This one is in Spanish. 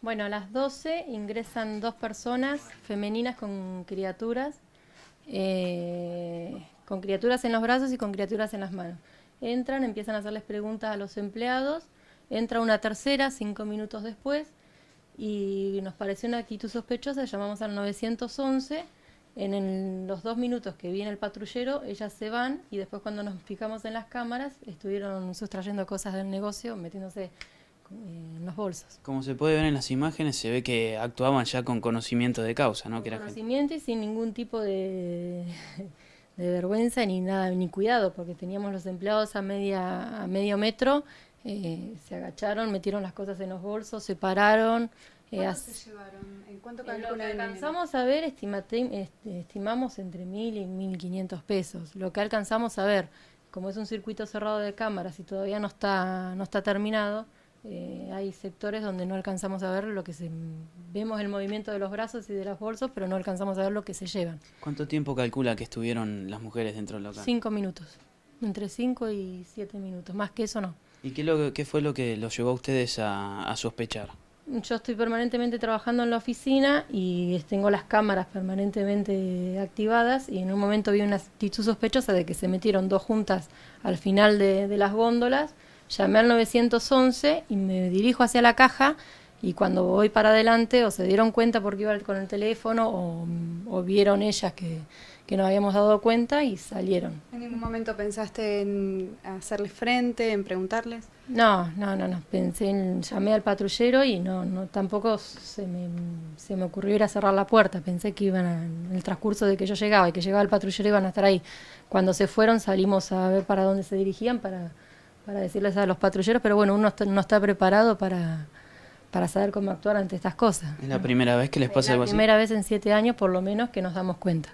Bueno, a las 12 ingresan dos personas femeninas con criaturas, eh, con criaturas en los brazos y con criaturas en las manos. Entran, empiezan a hacerles preguntas a los empleados, entra una tercera cinco minutos después y nos pareció una actitud sospechosa, llamamos al 911. En los dos minutos que viene el patrullero, ellas se van y después cuando nos fijamos en las cámaras, estuvieron sustrayendo cosas del negocio, metiéndose en los bolsos. Como se puede ver en las imágenes, se ve que actuaban ya con conocimiento de causa, ¿no? Con conocimiento y sin ningún tipo de, de, vergüenza ni nada, ni cuidado, porque teníamos los empleados a, media, a medio metro, eh, se agacharon, metieron las cosas en los bolsos, se pararon. Eh, ¿cuánto se llevaron? cuánto lo alcanzamos a ver, estimamos entre mil y mil quinientos pesos. Lo que alcanzamos a ver, como es un circuito cerrado de cámaras y todavía no está, no está terminado, eh, hay sectores donde no alcanzamos a ver lo que se... Vemos el movimiento de los brazos y de los bolsos, pero no alcanzamos a ver lo que se llevan. ¿Cuánto tiempo calcula que estuvieron las mujeres dentro del local? Cinco minutos. Entre cinco y siete minutos. Más que eso no. ¿Y qué, fue lo que los llevó a ustedes a, sospechar? Yo estoy permanentemente trabajando en la oficina y tengo las cámaras permanentemente activadas y en un momento vi una actitud sospechosa de que se metieron dos juntas al final de las góndolas Llamé al 911 y me dirijo hacia la caja y cuando voy para adelante o se dieron cuenta porque iba con el teléfono o, vieron ellas que, que nos habíamos dado cuenta y salieron. ¿En ningún momento pensaste en hacerles frente, en preguntarles? No, no, no, no. Pensé en, llamé al patrullero y no, no tampoco se me, se me ocurrió ir a cerrar la puerta. Pensé que iban en el transcurso de que yo llegaba y que llegaba el patrullero iban a estar ahí. Cuando se fueron salimos a ver para dónde se dirigían para para decirles a los patrulleros, pero bueno, uno no está preparado para, para saber cómo actuar ante estas cosas. ¿Es la primera vez que les pasa algo así? Es la primera vez en siete años, por lo menos, que nos damos cuenta.